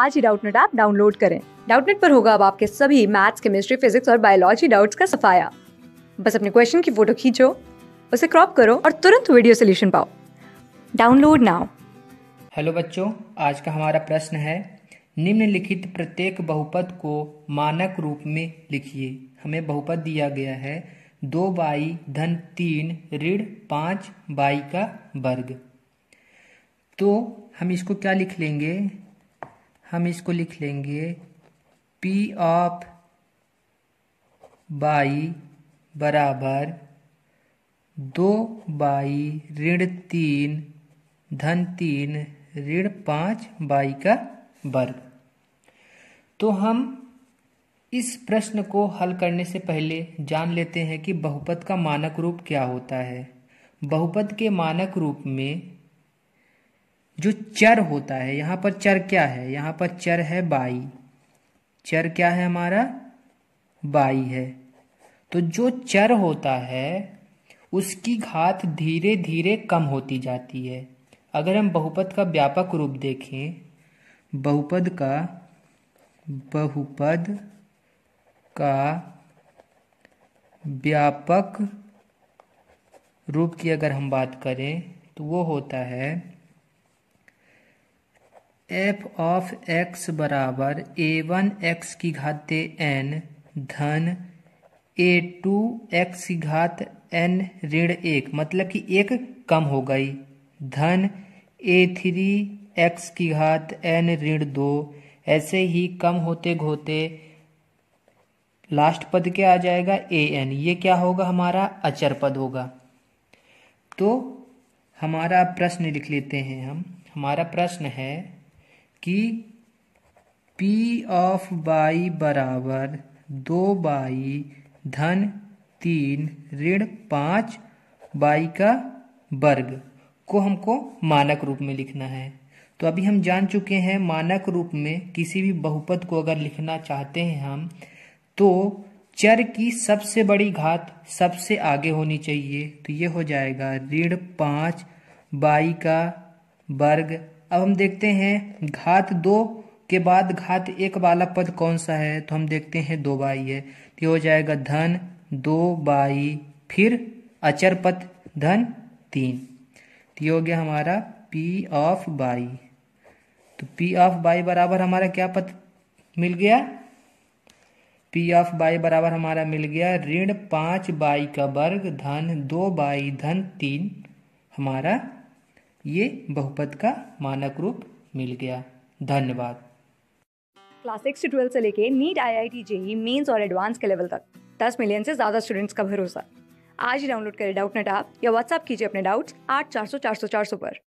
आज ही Doubtnut app download करें डाउटनेट पर होगा अब आपके सभी मैथ्स केमिस्ट्री फिजिक्स और बायोलॉजी डाउट्स का सफाया बस अपने क्वेश्चन की फोटो खींचो उसे क्रॉप करो और तुरंत वीडियो सोल्यूशन पाओ डाउनलोड नाउ हेलो बच्चों आज का हमारा प्रश्न है निम्नलिखित प्रत्येक बहुपद को मानक रूप में लिखिए हमें बहुपद दिया गया है दो बाई धन तीन ऋण पाँच बाई का वर्ग तो हम इसको क्या लिख लेंगे हम इसको लिख लेंगे पी ऑफ बाई बराबर दो बाई ऋण तीन धन तीन ऋण पाँच बाई का वर्ग तो हम इस प्रश्न को हल करने से पहले जान लेते हैं कि बहुपद का मानक रूप क्या होता है बहुपद के मानक रूप में जो चर होता है यहाँ पर चर क्या है यहाँ पर चर है बाई चर क्या है हमारा बाई है तो जो चर होता है उसकी घात धीरे धीरे कम होती जाती है अगर हम बहुपद का व्यापक रूप देखें बहुपद का बहुपद का व्यापक रूप की अगर हम बात करें तो वो होता है एफ ऑफ एक्स बराबर ए वन एक्स की घाते एन धन ए टू एक्स की घात एन ऋण एक मतलब कि एक कम हो गई धन ए थ्री एक्स की घात एन ऋण दो ऐसे ही कम होते घोते लास्ट पद क्या आ जाएगा ए एन ये क्या होगा हमारा अचर पद होगा तो हमारा प्रश्न लिख लेते हैं हम हमारा प्रश्न है कि पी ऑफ बाई बराबर दो बाई धन तीन ऋण पाँच बाई का वर्ग को हमको मानक रूप में लिखना है तो अभी हम जान चुके हैं मानक रूप में किसी भी बहुपद को अगर लिखना चाहते हैं हम तो चर की सबसे बड़ी घात सबसे आगे होनी चाहिए तो ये हो जाएगा ऋण पाँच बाई का वर्ग अब हम देखते हैं घात दो के बाद घात एक वाला पद कौन सा है तो हम देखते हैं दो बाई है तो हो जाएगा धन दो बाई फिर अचर पद धन तीन तो हो गया हमारा पी ऑफ बाई तो पी ऑफ बाई बराबर हमारा क्या पद मिल गया पी ऑफ बाई बराबर हमारा मिल गया ऋण पांच बाई का वर्ग धन दो बाई धन तीन हमारा ये बहुपद का मानक रूप मिल गया धन्यवाद क्लास सिक्स ट्वेल्थ ट्वेल्व से लेके NEET I I T JEE mains और एडवांस के लेवल तक दस मिलियन से ज़्यादा स्टूडेंट्स का भरोसा आज ही डाउनलोड करें डाउट नेट ऐप या व्हाट्सअप कीजिए अपने डाउट्स आठ चार सौ चार सौ चार सौ पर